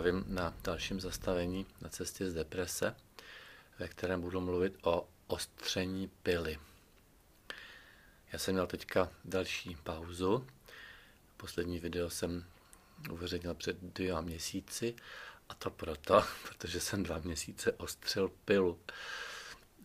zdravím na dalším zastavení na cestě z deprese, ve kterém budu mluvit o ostření pily. Já jsem měl teďka další pauzu. Poslední video jsem uveřejnil před dvěma měsíci a to proto, protože jsem dva měsíce ostřil pilu.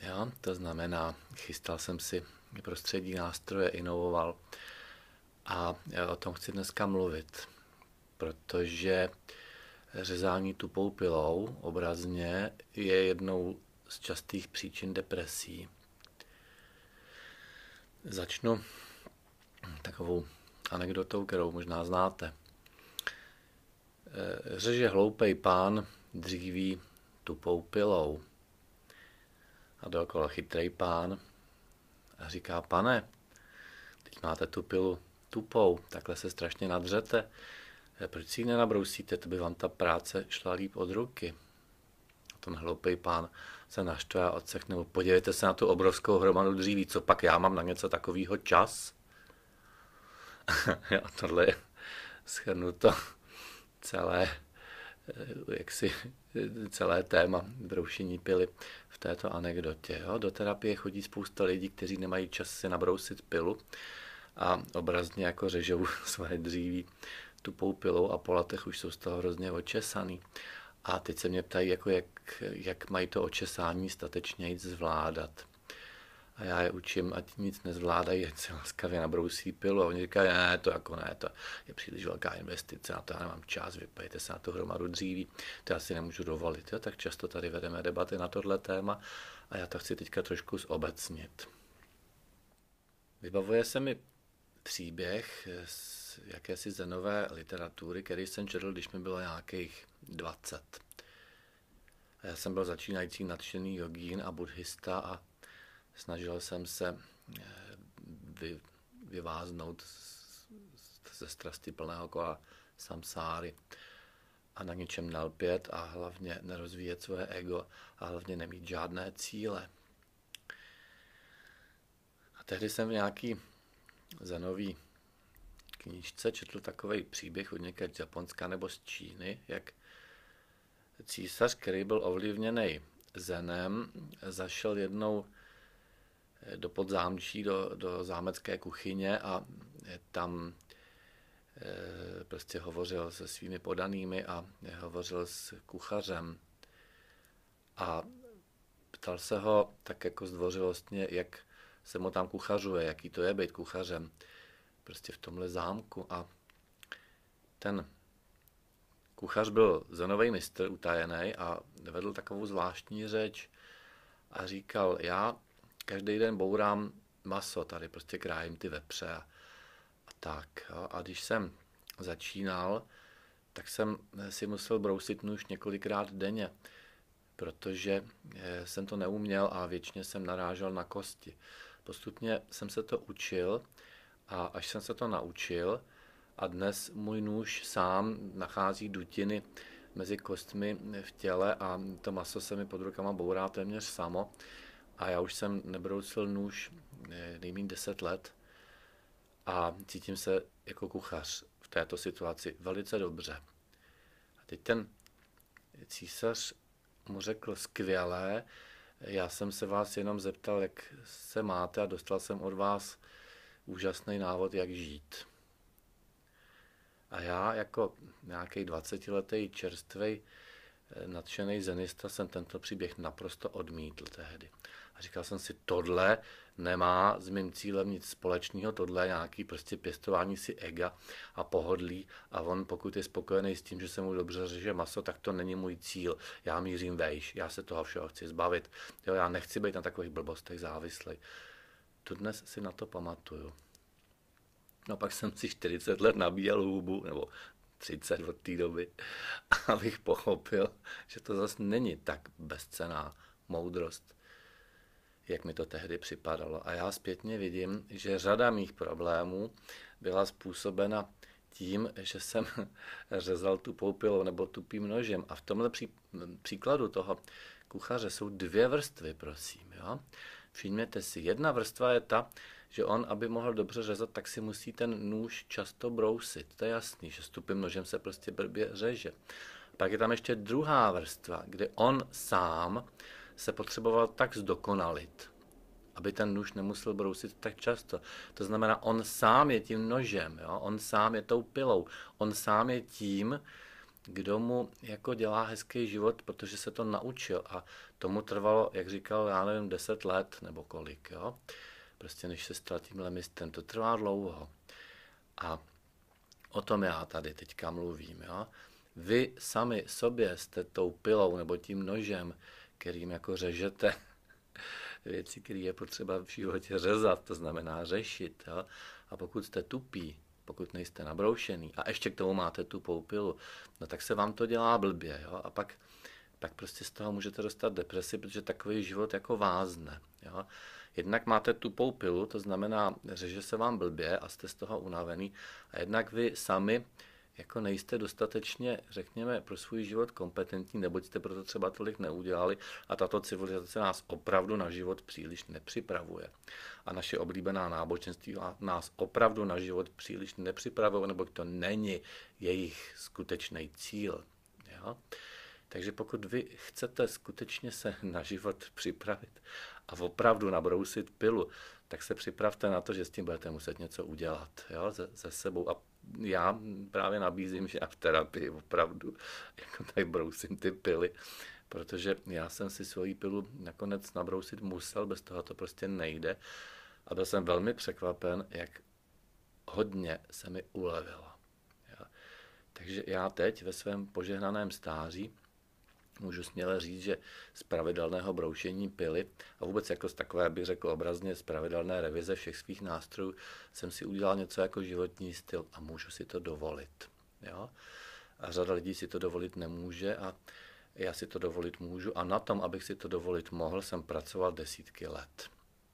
Já, to znamená, chystal jsem si prostředí nástroje, inovoval a o tom chci dneska mluvit, protože Řezání tupou pilou obrazně je jednou z častých příčin depresí. Začnu takovou anekdotou, kterou možná znáte. Eh, řeže hloupej pán dříví tupou pilou. A dokola chytrej pán a říká, pane, teď máte tu pilu tupou, takhle se strašně nadřete, Eh, proč si ji nenabrousíte, to by vám ta práce šla líp od ruky. A ten hloupý pán se naštve a odsechne, nebo podívejte se na tu obrovskou hromadu dříví, co pak já mám na něco takového čas? a tohle je schrnuto celé, eh, jaksi, eh, celé téma broušení pily v této anekdotě. Jo? Do terapie chodí spousta lidí, kteří nemají čas si nabrousit pilu a obrazně jako řežou své dříví tupou pilou a po letech už jsou z toho hrozně očesaný. A teď se mě ptají, jako jak, jak mají to očesání statečně jít zvládat. A já je učím, ať nic nezvládají, ať se laskavě nabrousí pilu. A oni říkají, ne, to jako ne, to je příliš velká investice, na to já nemám čas, vypejte se na to hromadu dříví, to já si nemůžu dovolit. Jo? Tak často tady vedeme debaty na tohle téma a já to chci teďka trošku zobecnit. Vybavuje se mi příběh z jakési zenové literatury, který jsem četl, když mi bylo nějakých 20. A já jsem byl začínající nadšený jogín a buddhista a snažil jsem se eh, vy, vyváznout ze strasti plného kola samsáry a na něčem nelpět a hlavně nerozvíjet svoje ego a hlavně nemít žádné cíle. A tehdy jsem v nějaký zenový knížce četl takový příběh od někač z Japonska nebo z Číny, jak císař, který byl ovlivněný Zenem, zašel jednou eh, do podzámčí, do, do zámecké kuchyně a eh, tam eh, prostě hovořil se svými podanými a hovořil s kuchařem. A ptal se ho tak jako zdvořilostně, jak se mu tam kuchařuje, jaký to je být kuchařem prostě v tomhle zámku a ten kuchař byl zenový mistr utajený a vedl takovou zvláštní řeč a říkal, já každý den bourám maso, tady prostě krájím ty vepře a, a tak. Jo. A když jsem začínal, tak jsem si musel brousit nůž několikrát denně, protože eh, jsem to neuměl a většině jsem narážel na kosti. Postupně jsem se to učil, a až jsem se to naučil, a dnes můj nůž sám nachází dutiny mezi kostmi v těle a to maso se mi pod rukama bourá téměř samo. A já už jsem nebroucil nůž eh, nejméně 10 let a cítím se jako kuchař v této situaci velice dobře. A teď ten císař mu řekl skvělé, já jsem se vás jenom zeptal, jak se máte a dostal jsem od vás úžasný návod, jak žít. A já jako nějaký 20-letý čerstvý eh, nadšený zenista jsem tento příběh naprosto odmítl tehdy. A říkal jsem si, tohle nemá s mým cílem nic společného, tohle je nějaký prostě pěstování si ega a pohodlí a on pokud je spokojený s tím, že se mu dobře řeže maso, tak to není můj cíl. Já mířím vejš, já se toho všeho chci zbavit. Jo, já nechci být na takových blbostech závislý dnes si na to pamatuju. No pak jsem si 40 let nabíjel hubu, nebo 30 od té doby, abych pochopil, že to zase není tak bezcená moudrost, jak mi to tehdy připadalo. A já zpětně vidím, že řada mých problémů byla způsobena tím, že jsem řezal tupou pilou nebo tupým nožem. A v tomhle pří, příkladu toho kuchaře jsou dvě vrstvy, prosím. Jo? Všimněte si, jedna vrstva je ta, že on, aby mohl dobře řezat, tak si musí ten nůž často brousit. To je jasný, že s tupým nožem se prostě brbě řeže. Pak je tam ještě druhá vrstva, kde on sám se potřeboval tak zdokonalit, aby ten nůž nemusel brousit tak často. To znamená, on sám je tím nožem, jo? on sám je tou pilou, on sám je tím, kdo mu jako dělá hezký život, protože se to naučil a tomu trvalo, jak říkal, já nevím, 10 let nebo kolik, jo. Prostě než se stal tím lemistem, to trvá dlouho. A o tom já tady teďka mluvím, jo. Vy sami sobě jste tou pilou nebo tím nožem, kterým jako řežete věci, které je potřeba v životě řezat, to znamená řešit. Jo? A pokud jste tupí, pokud nejste nabroušený a ještě k tomu máte tu poupilu, no tak se vám to dělá blbě. Jo? A pak, pak prostě z toho můžete dostat depresi, protože takový život jako vázne. Jo? Jednak máte tu poupilu, to znamená, že se vám blbě a jste z toho unavený, a jednak vy sami jako nejste dostatečně, řekněme, pro svůj život kompetentní, nebo jste proto třeba tolik neudělali a tato civilizace nás opravdu na život příliš nepřipravuje. A naše oblíbená náboženství nás opravdu na život příliš nepřipravuje, nebo to není jejich skutečný cíl. Jo? Takže pokud vy chcete skutečně se na život připravit a opravdu nabrousit pilu, tak se připravte na to, že s tím budete muset něco udělat jo, ze, ze sebou a já právě nabízím, že já v terapii opravdu jako tady brousím ty pily, protože já jsem si svoji pilu nakonec nabrousit musel, bez toho to prostě nejde. A byl jsem velmi překvapen, jak hodně se mi ulevilo. Takže já teď ve svém požehnaném stáří můžu směle říct, že z pravidelného broušení pily a vůbec jako z takové, bych řekl obrazně, z pravidelné revize všech svých nástrojů jsem si udělal něco jako životní styl a můžu si to dovolit. Jo? A řada lidí si to dovolit nemůže a já si to dovolit můžu a na tom, abych si to dovolit mohl, jsem pracoval desítky let.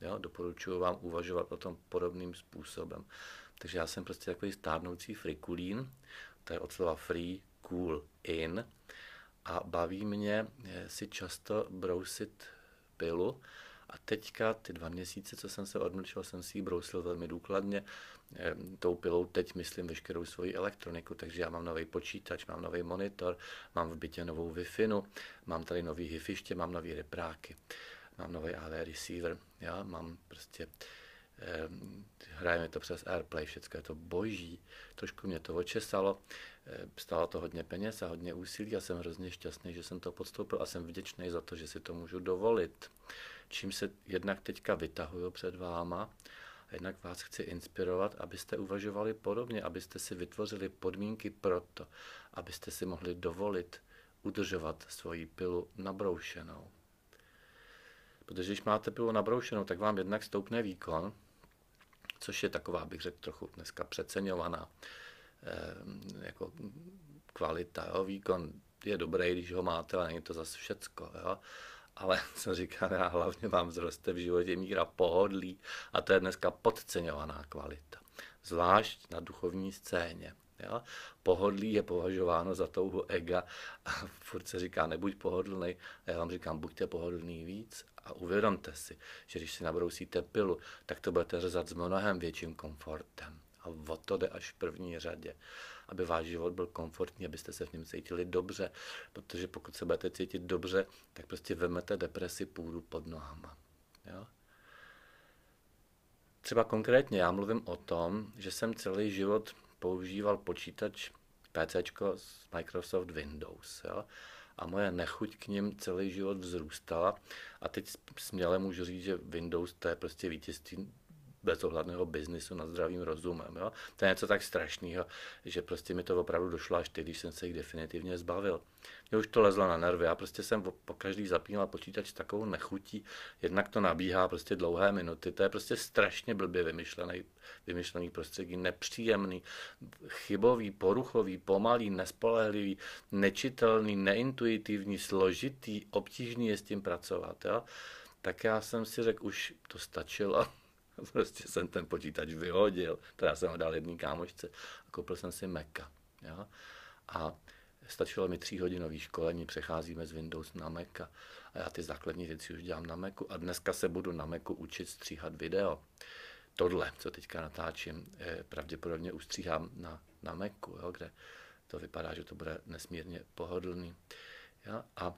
Jo? Doporučuji vám uvažovat o tom podobným způsobem. Takže já jsem prostě takový stárnoucí frikulín, to je od slova free, cool, in a baví mě eh, si často brousit pilu. A teďka ty dva měsíce, co jsem se odmlčil, jsem si ji brousil velmi důkladně. E, tou pilou teď myslím veškerou svoji elektroniku, takže já mám nový počítač, mám nový monitor, mám v bytě novou wi no, mám tady nový hifiště, mám nový repráky, mám nový AV receiver, já mám prostě Ehm, hrajeme to přes Airplay, všechno je to boží. Trošku mě to očesalo, ehm, stálo to hodně peněz a hodně úsilí a jsem hrozně šťastný, že jsem to podstoupil a jsem vděčný za to, že si to můžu dovolit. Čím se jednak teďka vytahuju před váma, a jednak vás chci inspirovat, abyste uvažovali podobně, abyste si vytvořili podmínky pro to, abyste si mohli dovolit udržovat svoji pilu nabroušenou. Protože když máte pivo nabroušenou, tak vám jednak stoupne výkon, což je taková, bych řekl, trochu dneska přeceňovaná eh, jako kvalita. Jo. Výkon je dobrý, když ho máte, ale není to zase všecko. Jo. Ale co říkám já hlavně vám vzroste v životě míra pohodlí a to je dneska podceňovaná kvalita. Zvlášť na duchovní scéně. Jo? Pohodlí je považováno za touhu ega a furt se říká, nebuď pohodlný. A já vám říkám, buďte pohodlný víc a uvědomte si, že když si nabrousíte pilu, tak to budete řezat s mnohem větším komfortem. A o to jde až v první řadě, aby váš život byl komfortní, abyste se v něm cítili dobře, protože pokud se budete cítit dobře, tak prostě vemete depresi půdu pod nohama. Jo? Třeba konkrétně já mluvím o tom, že jsem celý život používal počítač PC z Microsoft Windows. Jo? A moje nechuť k ním celý život vzrůstala. A teď směle můžu říct, že Windows to je prostě vítězství bezohledného biznisu nad zdravým rozumem. Jo? To je něco tak strašného, že prostě mi to opravdu došlo až teď, když jsem se jich definitivně zbavil. Mě už to lezlo na nervy, já prostě jsem po každý zapínal počítač s takovou nechutí, jednak to nabíhá prostě dlouhé minuty, to je prostě strašně blbě vymyšlený, vymyšlený prostředí, nepříjemný, chybový, poruchový, pomalý, nespolehlivý, nečitelný, neintuitivní, složitý, obtížný je s tím pracovat. Jo? Tak já jsem si řekl, už to stačilo prostě jsem ten počítač vyhodil, teda jsem ho dal jedný kámošce a koupil jsem si Maca. Jo? A stačilo mi tříhodinový školení, přecházíme z Windows na Maca a já ty základní věci už dělám na Macu a dneska se budu na Macu učit stříhat video. Tohle, co teďka natáčím, eh, pravděpodobně ustříhám na, na Macu, jo, kde to vypadá, že to bude nesmírně pohodlný. Jo? A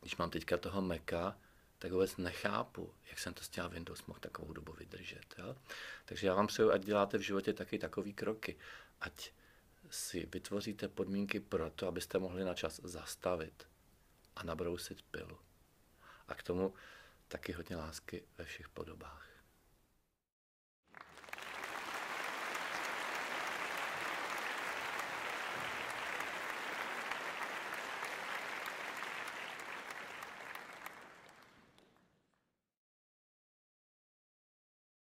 když mám teďka toho Maca, tak vůbec nechápu, jak jsem to s těma Windows mohl takovou dobu vydržet. Jo? Takže já vám přeju, ať děláte v životě taky takový kroky, ať si vytvoříte podmínky pro to, abyste mohli na čas zastavit a nabrousit pilu. A k tomu taky hodně lásky ve všech podobách.